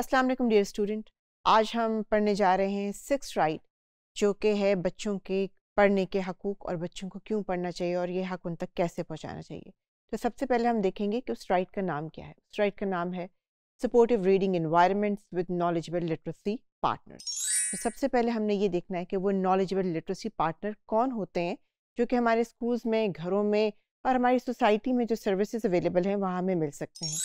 अस्सलाम वालेकुम dear student आज हम पढ़ने जा रहे हैं सिक्स राइट जो कि है बच्चों के पढ़ने के हकूक़ और बच्चों को क्यों पढ़ना चाहिए और ये हक उन तक कैसे पहुंचाना चाहिए तो सबसे पहले हम देखेंगे कि उस राइट का नाम क्या है उस राइट का नाम है supportive reading environments with knowledgeable literacy partner तो सबसे पहले हमने ये देखना है कि वो नॉलेजबल लिटरेसी पार्टनर कौन होते हैं जो कि हमारे स्कूल्स में घरों में और हमारी सोसाइटी में जो सर्विसेज अवेलेबल हैं वहाँ हमें मिल सकते हैं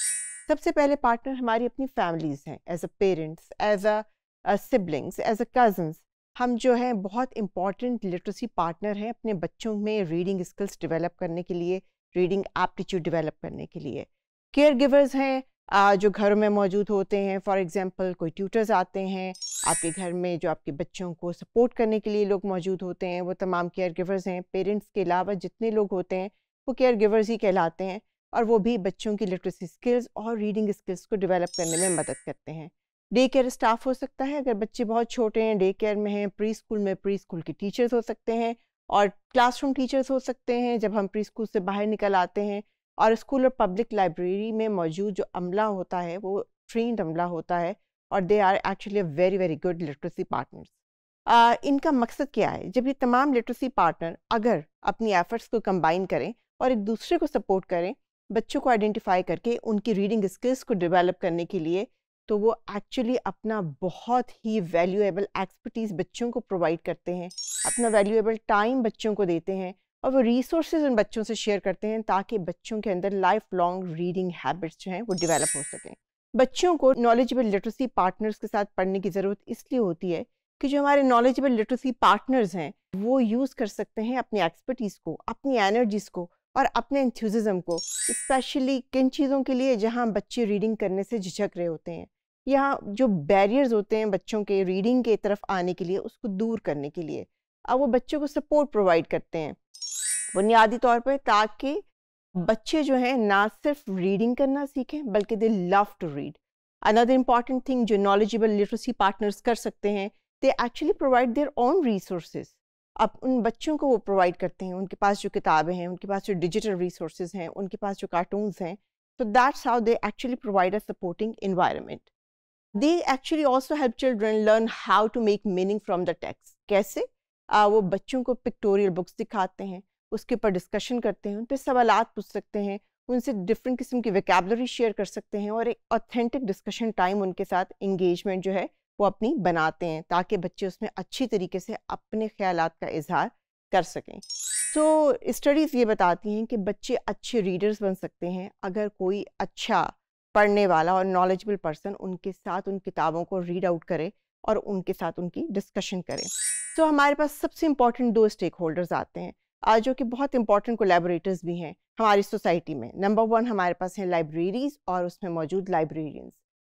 सबसे पहले पार्टनर हमारी अपनी फैमिलीज़ हैं as a parents as a siblings as a cousins हम जो हैं बहुत इंपॉर्टेंट लिटरेसी पार्टनर हैं अपने बच्चों में रीडिंग स्किल्स डेवलप करने के लिए रीडिंग एप्टीट्यूड डेवलप करने के लिए केयर गिवर्स हैं uh, जो घरों में मौजूद होते हैं फॉर एग्जांपल कोई ट्यूटर्स आते हैं आपके घर में जो आपके बच्चों को सपोर्ट करने के लिए लोग मौजूद होते हैं वो तमाम केयर गिवर्स हैं पेरेंट्स के अलावा जितने लोग होते हैं वो केयर गिवर्स ही कहलाते हैं और वो भी बच्चों की लिटरेसी स्किल्स और रीडिंग स्किल्स को डेवलप करने में मदद करते हैं डे केयर स्टाफ हो सकता है अगर बच्चे बहुत छोटे हैं डे केयर में हैं प्री स्कूल में प्री स्कूल के टीचर्स हो सकते हैं और क्लासरूम टीचर्स हो सकते हैं जब हम प्री स्कूल से बाहर निकल आते हैं और स्कूल और पब्लिक लाइब्रेरी में मौजूद जो अमला होता है वो ट्रेंड अमला होता है और they are actually very very good literacy partners इनका मकसद क्या है जब ये तमाम लिटरेसी पार्टनर अगर अपनी एफर्ट्स को कंबाइन करें और एक दूसरे को सपोर्ट करें बच्चों को आइडेंटिफाई करके उनकी रीडिंग स्किल्स को डेवलप करने के लिए तो वो एक्चुअली अपना बहुत ही वैल्यूएबल एक्सपर्टीज़ बच्चों को प्रोवाइड करते हैं अपना वैल्यूएबल टाइम बच्चों को देते हैं और वो रिसोर्स उन बच्चों से शेयर करते हैं ताकि बच्चों के अंदर लाइफ लॉन्ग रीडिंग हैबिट्स जो हैं वो डिवेलप हो सकें बच्चों को नॉलेजबल लिटरेसी पार्टनर्स के साथ पढ़ने की ज़रूरत इसलिए होती है कि जो हमारे नॉलेजबल लिटरेसी पार्टनर्स हैं वो यूज़ कर सकते हैं अपनी एक्सपर्टीज़ को अपनी एनर्जीज़ को और अपने इंथ्यूज़म को स्पेशली किन चीज़ों के लिए जहाँ बच्चे रीडिंग करने से झिझक रहे होते हैं या जो बैरियर्स होते हैं बच्चों के रीडिंग के तरफ आने के लिए उसको दूर करने के लिए अब वो बच्चों को सपोर्ट प्रोवाइड करते हैं बुनियादी तौर पर ताकि बच्चे जो हैं ना सिर्फ रीडिंग करना सीखें बल्कि they love to read another important thing जो नॉलेजेबल लिटरेसी पार्टनर्स कर सकते हैं they actually provide their own resources अब उन बच्चों को वो प्रोवाइड करते हैं उनके पास जो किताबें हैं उनके पास जो डिजिटल रिसोर्स हैं उनके पास जो कार्टून हैं तो that's how they actually provide a supporting environment they actually also help children learn how to make meaning from the text कैसे आ, वो बच्चों को पिक्टोरियल बुक्स दिखाते हैं उसके ऊपर डिस्कशन करते हैं उन पर सवाल पूछ सकते हैं उनसे डिफरेंट किस्म की वैकैबलरी शेयर कर सकते हैं और एक ऑथेंटिक डिस्कशन टाइम उनके साथ इंगेजमेंट जो है वो अपनी बनाते हैं ताकि बच्चे उसमें अच्छी तरीके से अपने ख्याल का इजहार कर सकें सो so, स्टडीज़ ये बताती हैं कि बच्चे अच्छे रीडर्स बन सकते हैं अगर कोई अच्छा पढ़ने वाला और नॉलेजबल पर्सन उनके साथ उन किताबों को रीड आउट करे और उनके साथ उनकी डिस्कशन करें सो so, हमारे पास सबसे इम्पॉर्टेंट दो स्टेक होल्डर्स आते हैं आज जो कि बहुत इंपॉर्टेंट कोलेबोरेटर्स भी हैं हमारी सोसाइटी में नंबर वन हमारे पास हैं लाइब्रेरीज और उसमें मौजूद लाइब्रेरियंस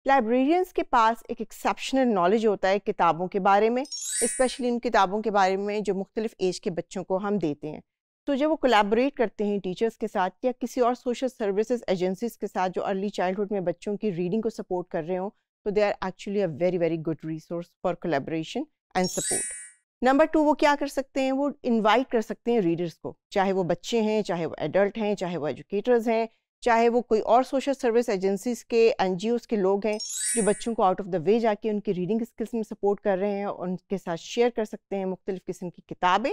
लाइब्रेरियंस के पास एक एक्सेप्शनल नॉलेज होता है किताबों के बारे में इस्पेशली उन किताबों के बारे में जो मुख्तलिफ एज के बच्चों को हम देते हैं तो जब वो कोलेबरेट करते हैं टीचर्स के साथ या किसी और सोशल सर्विसेज एजेंसीज के साथ जो अर्ली चाइल्डहुड में बच्चों की रीडिंग को सपोर्ट कर रहे हो तो they are actually a very very good resource for collaboration and support number two वो क्या कर सकते हैं वो इनवाइट कर सकते हैं रीडर्स को चाहे वो बच्चे हैं चाहे वो एडल्ट हैं चाहे वो एजुकेटर्स हैं चाहे वो कोई और सोशल सर्विस एजेंसीज के एन के लोग हैं जो बच्चों को आउट ऑफ द वे जाके उनकी रीडिंग स्किल्स में सपोर्ट कर रहे हैं और उनके साथ शेयर कर सकते हैं मुख्तलिफ़ किस्म की किताबें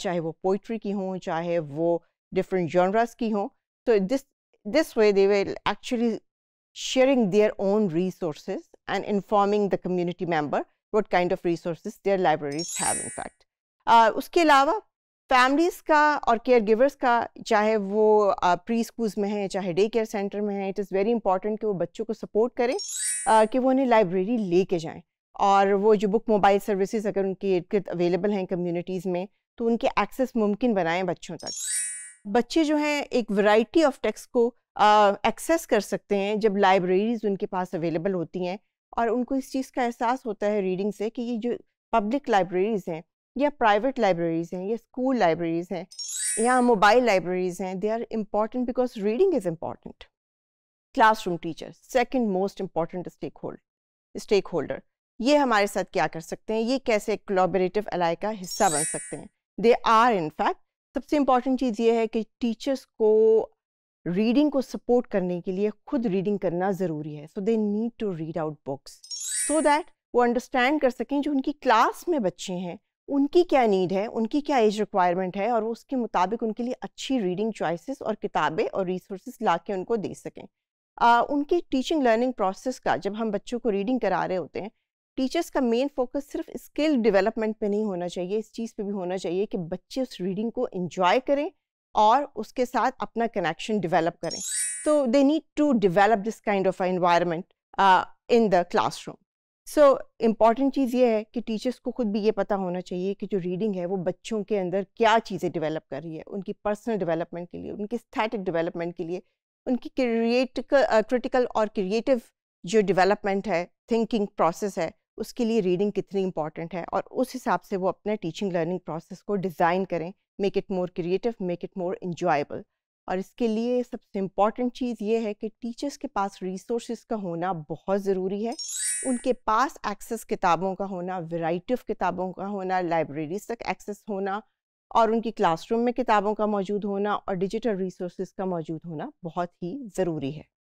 चाहे वो पोइट्री की हों चाहे वो डिफरेंट जॉनरास की हों तो this this way they will actually sharing their own resource and informing the community member what kind of resource their libraries have उसके अलावा फैमिलीज़ का और केयर गिवर्स का चाहे वो प्री स्कूल्स में हैं चाहे डे केयर सेंटर में हैं इट इज़ वेरी इंपॉर्टेंट कि वो बच्चों को सपोर्ट करें कि वो उन्हें लाइब्रेरी ले के जाएँ और वो जो बुक मोबाइल सर्विसेज अगर उनके इर्द गिर्द अवेलेबल हैं कम्युनिटीज़ में तो उनके एक्सेस मुमकिन बनाएं बच्चों तक बच्चे जो हैं एक वैरायटी ऑफ टेक्स्ट को एक्सेस कर सकते हैं जब लाइब्रेरीज़ उनके पास अवेलेबल होती हैं और उनको इस चीज़ का एहसास होता है रीडिंग से कि ये जो पब्लिक लाइब्रेरीज़ हैं या प्राइवेट लाइब्रेरीज़ हैं या स्कूल लाइब्रेरीज़ हैं या मोबाइल लाइब्रेरीज़ हैं they are important because reading is important classroom teacher second most important stake hold stakeholder ये हमारे साथ क्या कर सकते हैं ये कैसे एक कोलाबरेटिव अलाय का हिस्सा बन सकते हैं दे आर इनफैक्ट सबसे इम्पॉर्टेंट चीज़ ये है कि टीचर्स को रीडिंग को सपोर्ट करने के लिए खुद रीडिंग करना ज़रूरी है so they need to read out books so that वो अंडरस्टैंड कर सकें जो उनकी क्लास में बच्चे हैं उनकी क्या नीड है उनकी क्या एज रिक्वायरमेंट है और वो उसके मुताबिक उनके लिए अच्छी रीडिंग चॉइसेस और किताबें और रिसोर्सेज ला के उनको दे सकें आ, उनकी टीचिंग लर्निंग प्रोसेस का जब हम बच्चों को रीडिंग करा रहे होते हैं टीचर्स का मेन फोकस सिर्फ स्किल डेवलपमेंट पे नहीं होना चाहिए इस चीज़ पे भी होना चाहिए कि बच्चे उस रीडिंग को इन्जॉय करें और उसके साथ अपना कनेक्शन डिवेलप करें तो they need to develop this kind of environment in the classroom so important चीज़ ये है कि टीचर्स को खुद भी ये पता होना चाहिए कि जो रीडिंग है वो बच्चों के अंदर क्या चीज़ें डेवलप कर रही है उनकी पर्सनल डेवलपमेंट के लिए उनकी स्थैटिक डेवलपमेंट के लिए उनकी क्रिएटिकल क्रिटिकल और क्रिएटिव जो डेवलपमेंट है थिंकिंग प्रोसेस है उसके लिए रीडिंग कितनी इंपॉर्टेंट है और उस हिसाब से वो अपने टीचिंग लर्निंग प्रोसेस को डिज़ाइन करें make it more creative make it more enjoyable और इसके लिए सबसे इम्पॉर्टेंट चीज़ ये है कि टीचर्स के पास रिसोर्स का होना बहुत ज़रूरी है उनके पास एक्सेस किताबों का होना वैरायटी ऑफ किताबों का होना लाइब्रेरीज तक एक्सेस होना और उनकी क्लासरूम में किताबों का मौजूद होना और डिजिटल रिसोर्स का मौजूद होना बहुत ही ज़रूरी है